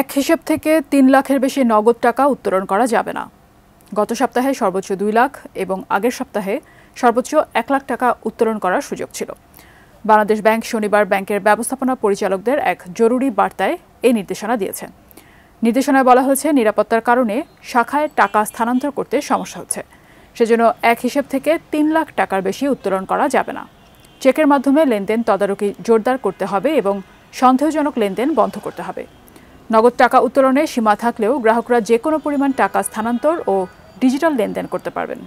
এক হিসেব থেকে তিন লাখের বেশি নগদ টাকা উত্তোলন করা যাবে না গত সপ্তাহে সর্বোচ্চ দুই লাখ এবং আগের সপ্তাহে সর্বোচ্চ এক লাখ টাকা উত্তোলন করার সুযোগ ছিল বাংলাদেশ ব্যাংক শনিবার ব্যাংকের ব্যবস্থাপনা পরিচালকদের এক জরুরি বার্তায় এই নির্দেশনা দিয়েছে নির্দেশনায় বলা হয়েছে নিরাপত্তার কারণে শাখায় টাকা স্থানান্তর করতে সমস্যা হচ্ছে সেজন্য এক হিসেব থেকে তিন লাখ টাকার বেশি উত্তোলন করা যাবে না চেকের মাধ্যমে লেনদেন তদারকি জোরদার করতে হবে এবং সন্দেহজনক লেনদেন বন্ধ করতে হবে নগদ টাকা উত্তোলনের সীমা থাকলেও গ্রাহকরা যে কোনো পরিমাণ টাকা স্থানান্তর ও ডিজিটাল লেনদেন করতে পারবেন